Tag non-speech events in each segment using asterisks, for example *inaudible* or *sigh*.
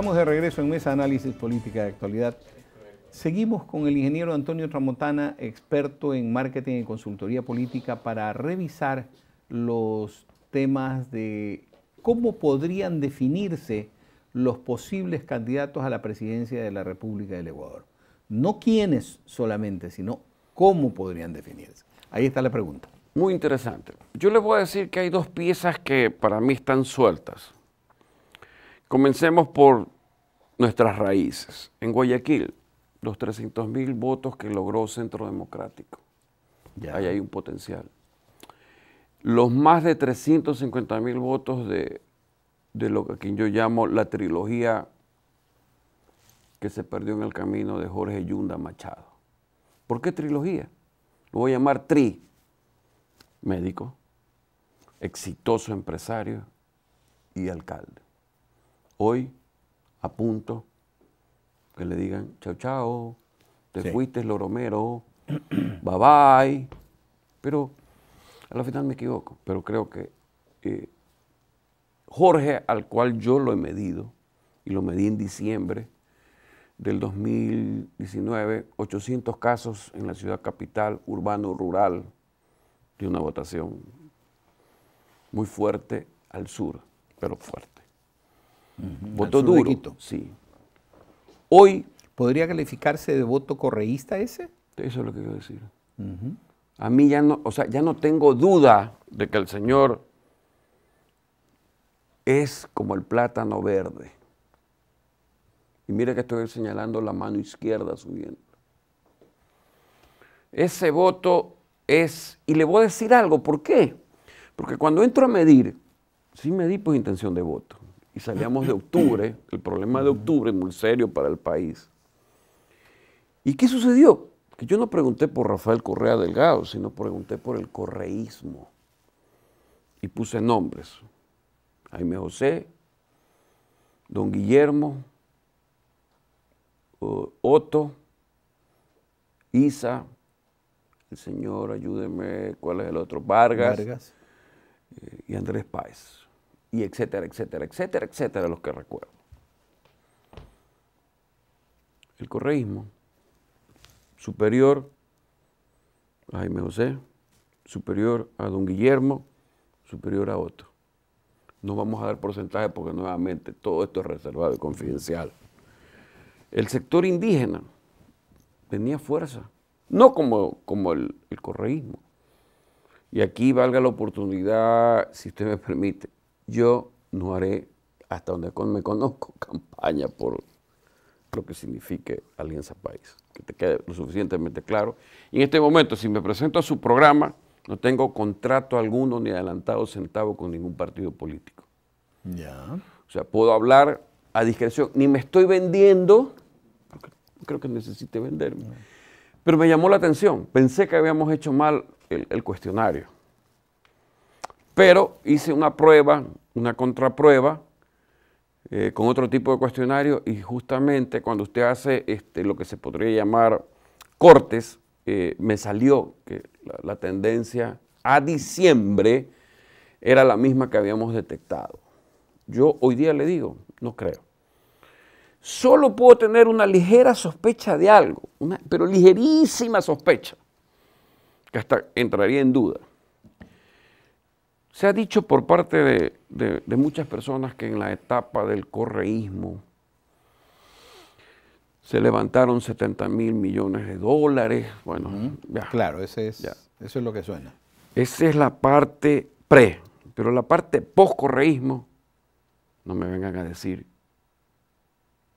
Estamos de regreso en Mesa Análisis Política de Actualidad. Seguimos con el ingeniero Antonio Tramontana, experto en marketing y consultoría política, para revisar los temas de cómo podrían definirse los posibles candidatos a la presidencia de la República del Ecuador. No quiénes solamente, sino cómo podrían definirse. Ahí está la pregunta. Muy interesante. Yo les voy a decir que hay dos piezas que para mí están sueltas. Comencemos por nuestras raíces. En Guayaquil, los 300.000 votos que logró Centro Democrático. Ya. Ahí hay un potencial. Los más de 350.000 mil votos de, lo que yo llamo la trilogía que se perdió en el camino de Jorge Yunda Machado. ¿Por qué trilogía? Lo voy a llamar tri. Médico, exitoso empresario y alcalde hoy a punto que le digan, chao, chao, te fuiste fuiste, loromero, *clears throat* bye bye. Pero a la final me equivoco, pero creo que eh, Jorge, al cual yo lo he medido, y lo medí en diciembre del 2019, 800 casos en la ciudad capital, urbano, rural, de una votación muy fuerte al sur, pero fuerte. Voto duro. Sí. Hoy. ¿Podría calificarse de voto correísta ese? Eso es lo que quiero decir. A mí ya no, o sea, ya no tengo duda de que el Señor es como el plátano verde. Y mira que estoy señalando la mano izquierda subiendo. Ese voto es, y le voy a decir algo, ¿por qué? Porque cuando entro a medir, sí medí por intención de voto y salíamos de octubre, el problema de octubre muy serio para el país. ¿Y qué sucedió? Que yo no pregunté por Rafael Correa Delgado, sino pregunté por el correísmo. Y puse nombres. Jaime José, don Guillermo, Otto, Isa, el señor, ayúdeme, ¿cuál es el otro? Vargas, Vargas. Eh, y Andrés Páez y etcétera, etcétera, etcétera, etcétera, los que recuerdo. El correísmo superior a Jaime José, superior a don Guillermo, superior a otro. No vamos a dar porcentaje porque nuevamente todo esto es reservado y confidencial. El sector indígena tenía fuerza, no como, como el correísmo. Y aquí valga la oportunidad, si usted me permite, yo no haré, hasta donde me conozco, *laughs* campaña por lo que signifique Alianza País. Que te quede lo suficientemente claro. en este momento, si me presento a su programa, no tengo contrato alguno ni adelantado centavo con ningún partido político. Ya. O sea, puedo hablar a discreción. Ni me estoy vendiendo, creo que necesite venderme. Pero me llamó la atención. Pensé que habíamos hecho mal el cuestionario. Pero hice una prueba, una contraprueba, eh, con otro tipo de cuestionario y justamente cuando usted hace este, lo que se podría llamar cortes, eh, me salió que la, la, tendencia a diciembre era la misma que habíamos detectado. Yo hoy día le digo, no creo. Solo puedo tener una ligera sospecha de algo, una, pero ligerísima sospecha, que hasta entraría en duda. Se ha dicho por parte de, muchas personas que en la etapa del correísmo se levantaron 70 mil millones de dólares. Bueno, ya. Claro, ese es, eso es lo que suena. Esa es la parte pre, pero la parte post-correísmo, no me vengan a decir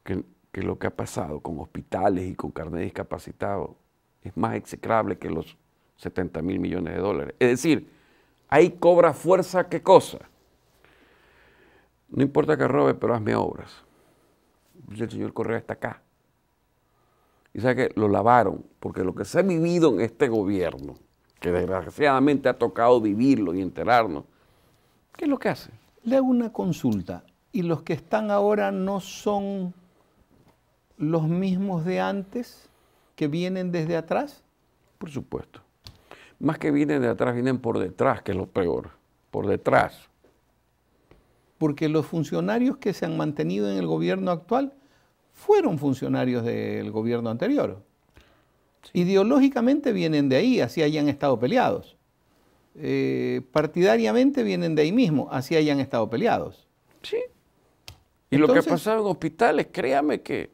que, lo que ha pasado con hospitales y con carnet discapacitados es más execrable que los 70 mil millones de dólares. Es decir, Ahí cobra fuerza qué cosa. No importa que robe, pero hazme obras. El señor Correa está acá. Y sabe que lo lavaron, porque lo que se ha vivido en este gobierno, que desgraciadamente ha tocado vivirlo y enterarnos, ¿qué es lo que hace? Le hago una consulta. ¿Y los que están ahora no son los mismos de antes que vienen desde atrás? Por supuesto. Más que vienen de atrás, vienen por detrás, que es lo peor, por detrás. Porque los funcionarios que se han mantenido en el gobierno actual fueron funcionarios del gobierno anterior. Ideológicamente vienen de ahí, así hayan estado peleados. Eh, partidariamente vienen de ahí mismo, así hayan estado peleados. Sí. Y lo que ha pasado en hospitales, créame que,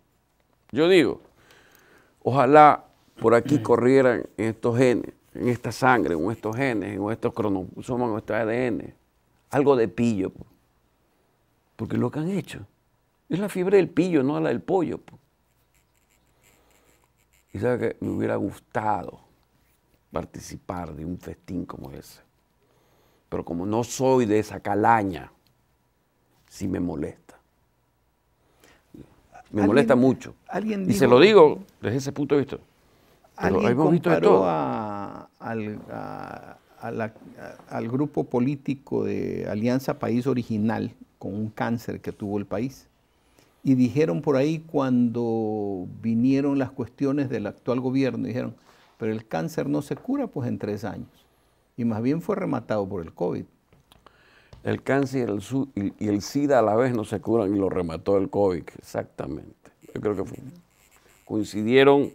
yo digo, ojalá por aquí *clears throat* corrieran estos genes en esta sangre, en estos genes, en estos cromosomas, en nuestro ADN. Algo de pillo. Porque lo que han hecho es la fiebre del pillo, no la del pollo. Y sabe que me hubiera gustado participar de un festín como ese. Pero como no soy de esa calaña, sí me molesta. Me molesta mucho. y se lo digo desde ese punto de vista. Alguien comparó al, grupo político de Alianza País Original con un cáncer que tuvo el país. Y dijeron por ahí cuando vinieron las cuestiones del actual gobierno, dijeron, pero el cáncer no se cura pues en tres años. Y más bien fue rematado por el COVID. El cáncer y el, y el SIDA a la vez no se curan y lo remató el COVID, exactamente. Yo creo que fue. coincidieron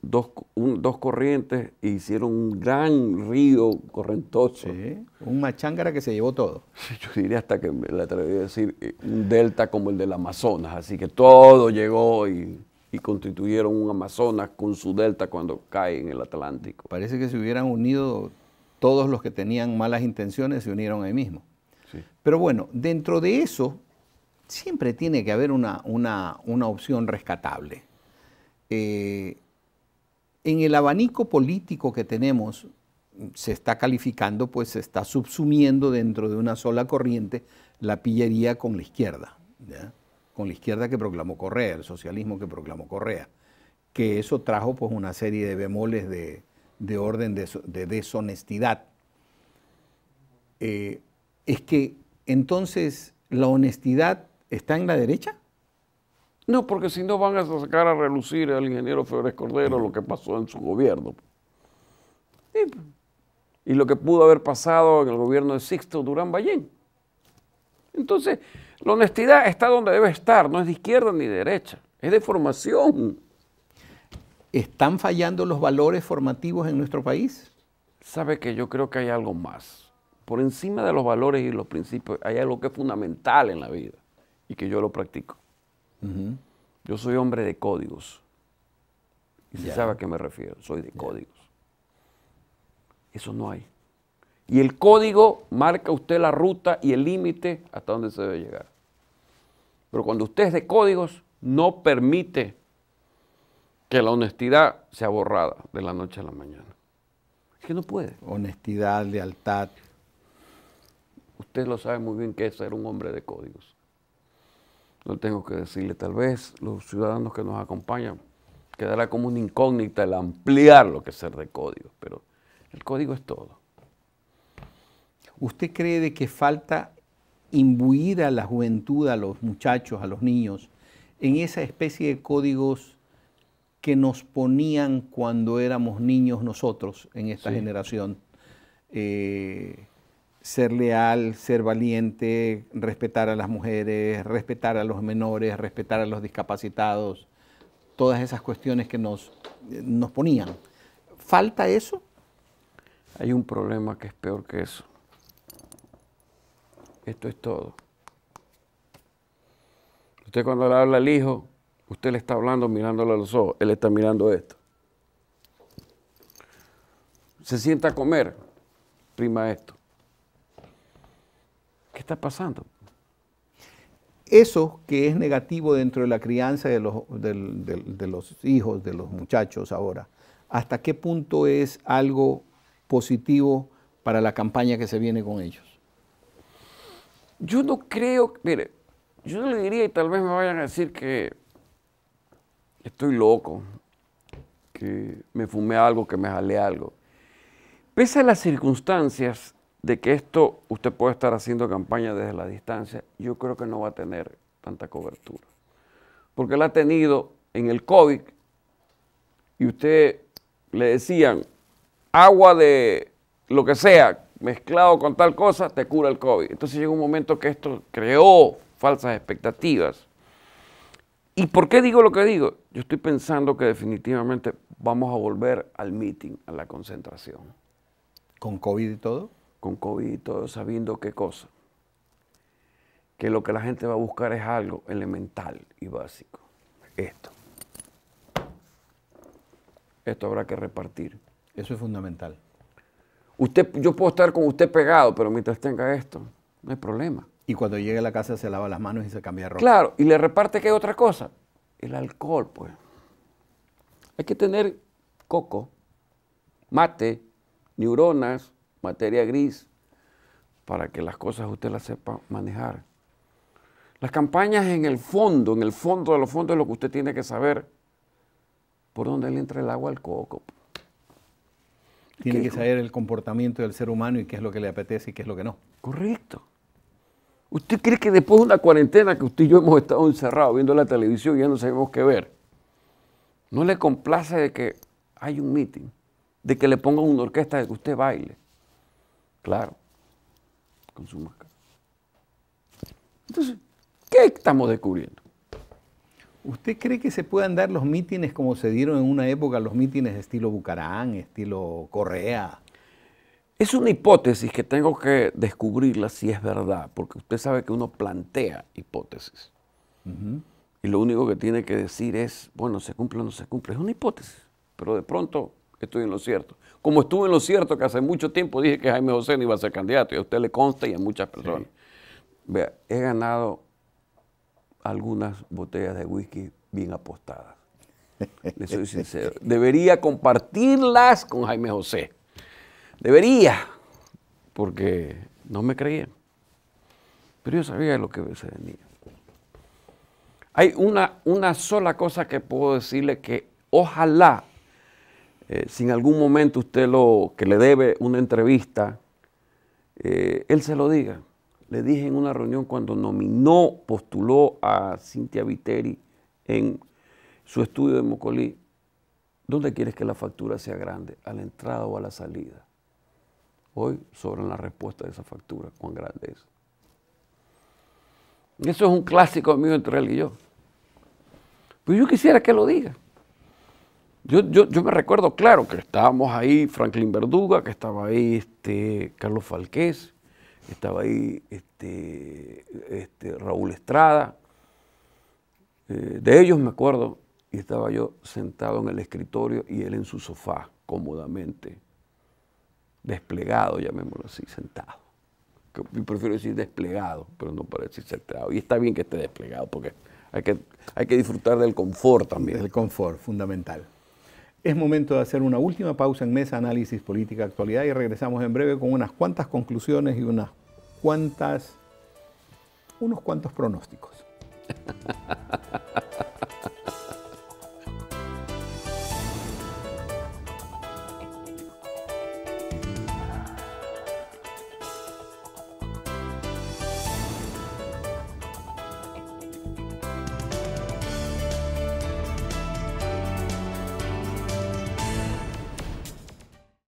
dos, corrientes e hicieron un gran río correntoso. Sí, un machangara que se llevó todo. *laughs* Yo diría hasta que me atreví a decir eh, un delta como el del Amazonas, así que todo llegó y, constituyeron un Amazonas con su delta cuando cae en el Atlántico. Parece que se hubieran unido todos los que tenían malas intenciones, se unieron ahí mismo. Pero bueno, dentro de eso siempre tiene que haber una, una, una opción rescatable. Eh, en el abanico político que tenemos, se está calificando, pues se está subsumiendo dentro de una sola corriente la pillería con la izquierda, con la izquierda que proclamó Correa, el socialismo que proclamó Correa, que eso trajo pues una serie de bemoles de, orden de, deshonestidad. Eh, es que entonces la honestidad está en la derecha. No, porque si no van a sacar a relucir al ingeniero Férez Cordero lo que pasó en su gobierno. Y, lo que pudo haber pasado en el gobierno de Sixto Durán Ballén. Entonces, la honestidad está donde debe estar, no es de izquierda ni derecha, es de formación. ¿Están fallando los valores formativos en nuestro país? Sabe que yo creo que hay algo más. Por encima de los valores y los principios hay algo que es fundamental en la vida y que yo lo practico. Yo soy hombre de códigos. Y se sabe a qué me refiero. Soy de códigos. Eso no hay. Y el código marca usted la ruta y el límite hasta donde se debe llegar. Pero cuando usted es de códigos, no permite que la honestidad sea borrada de la noche a la mañana. Es que no puede. Honestidad, lealtad. Usted lo sabe muy bien que es ser un hombre de códigos. No tengo que decirle, tal vez los ciudadanos que nos acompañan, quedará como una incógnita el ampliar lo que es ser de código, pero el código es todo. ¿Usted cree de que falta imbuir a la juventud, a los muchachos, a los niños, en esa especie de códigos que nos ponían cuando éramos niños nosotros en esta generación? Eh, ser leal, ser valiente, respetar a las mujeres, respetar a los menores, respetar a los discapacitados, todas esas cuestiones que nos, eh, nos ponían. ¿Falta eso? Hay un problema que es peor que eso. Esto es todo. Usted cuando le habla al hijo, usted le está hablando mirándole a los ojos, él está mirando esto. Se sienta a comer, prima esto. ¿Qué está pasando? Eso que es negativo dentro de la crianza de los, hijos, de los muchachos ahora, ¿hasta qué punto es algo positivo para la campaña que se viene con ellos? Yo no creo, mire, yo no le diría y tal vez me vayan a decir que estoy loco, que me fumé algo, que me jalé algo. Pese a las circunstancias, de que esto usted puede estar haciendo campaña desde la distancia, yo creo que no va a tener tanta cobertura. Porque la ha tenido en el COVID y usted le decían agua de lo que sea mezclado con tal cosa, te cura el COVID. Entonces llegó un momento que esto creó falsas expectativas. ¿Y por qué digo lo que digo? Yo estoy pensando que definitivamente vamos a volver al meeting, a la concentración. ¿Con COVID y todo? con COVID y todo, sabiendo qué cosa. Que lo que la gente va a buscar es algo elemental y básico. Esto. Esto habrá que repartir. Eso es fundamental. Usted, yo puedo estar con usted pegado, pero mientras tenga esto, no hay problema. Y cuando llegue a la casa se lava las manos y se cambia ropa. Claro, y le reparte qué hay otra cosa. El alcohol, pues. Hay que tener coco, mate, neuronas, materia gris, para que las cosas usted las sepa manejar. Las campañas en el fondo, en el fondo de los fondos es lo que usted tiene que saber por dónde le entra el agua al coco. Tiene que saber el comportamiento del ser humano y qué es lo que le apetece y qué es lo que no. Correcto. ¿Usted cree que después de una cuarentena que usted y yo hemos estado encerrados viendo la televisión y ya no sabemos qué ver, no le complace de que hay un meeting, de que le pongan una orquesta, de que usted baile, Claro, con su máscara. Entonces, ¿qué estamos descubriendo? ¿Usted cree que se puedan dar los mítines como se dieron en una época, los mítines estilo Bucarán, estilo Correa? Es una hipótesis que tengo que descubrirla si es verdad, porque usted sabe que uno plantea hipótesis. Y lo único que tiene que decir es, bueno, se cumple o no se cumple. Es una hipótesis, pero de pronto estoy en lo cierto. Como estuve en lo cierto que hace mucho tiempo dije que Jaime José no iba a ser candidato, y a usted le consta y a muchas personas. Vea, he ganado algunas botellas de whisky bien apostadas. Le soy *laughs* sincero. Debería compartirlas con Jaime José. Debería, porque no me creían. Pero yo sabía lo que se venía. Hay una, una sola cosa que puedo decirle que ojalá eh, si en algún momento usted lo que le debe una entrevista, eh, él se lo diga. Le dije en una reunión cuando nominó, postuló a Cintia Viteri en su estudio de Mocolí, ¿dónde quieres que la factura sea grande? ¿A la entrada o a la salida? Hoy sobran la respuesta de esa factura, cuán grande es. Eso es un clásico mío entre él y yo. Pero pues yo quisiera que lo diga. Yo, yo, yo me recuerdo, claro, que estábamos ahí Franklin Verduga, que estaba ahí este, Carlos Falqués, estaba ahí este, este Raúl Estrada. Eh, de ellos me acuerdo, y estaba yo sentado en el escritorio y él en su sofá, cómodamente, desplegado, llamémoslo así, sentado. yo prefiero decir desplegado, pero no para decir sentado. Y está bien que esté desplegado, porque hay que, hay que disfrutar del confort también. El confort, fundamental. Es momento de hacer una última pausa en Mesa Análisis Política Actualidad y regresamos en breve con unas cuantas conclusiones y unas cuantas, unos cuantos pronósticos. *laughs*